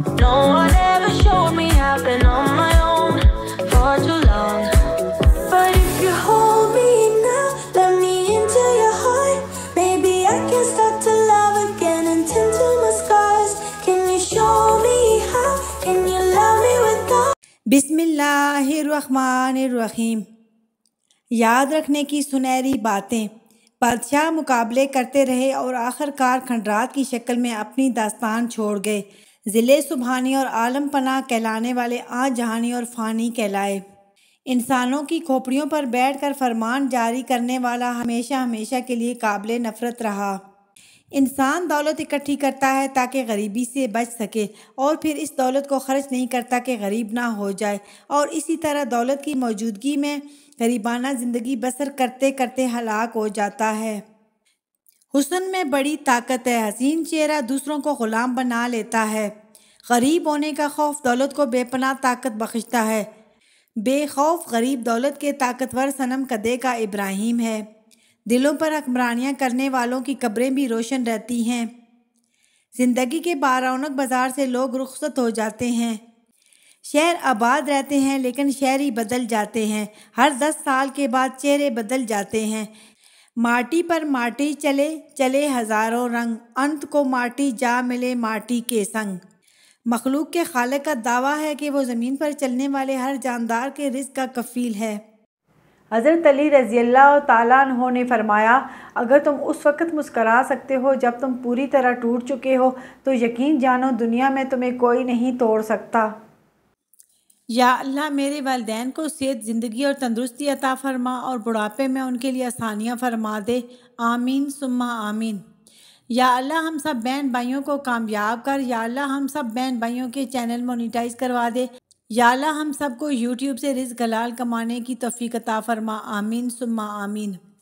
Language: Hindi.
No one ever showed me I've been on my own for too long. But if you hold me now, let me into your heart. Maybe I can start to love again and tend to my scars. Can you show me how? Can you love me with God? बिस्मिल्लाहिर्रहमानिर्रहीम याद रखने की सुनहरी बातें बादशाह मुकाबले करते रहे और आखिरकार खंडरात की शक्ल में अपनी दास्तान छोड़ गए ज़िले सुबहानी और आलम पना कहलाने वाले आ जहानी और फ़ानी कहलाए इंसानों की खोपड़ियों पर बैठकर फरमान जारी करने वाला हमेशा हमेशा के लिए काबिल नफरत रहा इंसान दौलत इकट्ठी करता है ताकि गरीबी से बच सके और फिर इस दौलत को खर्च नहीं करता कि गरीब ना हो जाए और इसी तरह दौलत की मौजूदगी में गरीबाना ज़िंदगी बसर करते करते हलाक हो जाता है हुसन में बड़ी ताकत है हसीन चेहरा दूसरों को ग़ुलाम बना लेता है गरीब होने का खौफ दौलत को बेपनाह ताकत बख्शता है बेखौफ गरीब दौलत के ताकतवर सनम कदे का इब्राहिम है दिलों पर हकमरानियाँ करने वालों की कब्रें भी रोशन रहती हैं ज़िंदगी के बारौनक बाज़ार से लोग रुखसत हो जाते हैं शहर आबाद रहते हैं लेकिन शहर ही बदल जाते हैं हर दस साल के बाद चेहरे बदल जाते हैं माटी पर माटी चले चले हज़ारों रंग अंत को माटी जा मिले माटी के संग मखलूक के खालक का दावा है कि वो ज़मीन पर चलने वाले हर जानदार के रिज का कफ़ील है हज़रत अली रज़ी अल्लाह ने फरमाया अगर तुम उस वक़्त मुस्करा सकते हो जब तुम पूरी तरह टूट चुके हो तो यकीन जानो दुनिया में तुम्हें कोई नहीं तोड़ सकता या अल्लाह मेरे वालदेन को सेहत ज़िंदगी और तंदरुस्ती अता फरमा और बुढ़ापे में उनके लिए आसानियाँ फरमा दे आमीन सुम्मा आमीन या अल्लाह हम सब बहन भाइयों को कामयाब कर या अल्लाह हम सब बहन भाइयों के चैनल मोनिटाइज करवा दे या अल्लाह हम सबको यूट्यूब से रिज गलाल कमाने की तफ़ीकता अता फरमा आमीन सुम्मा आमीन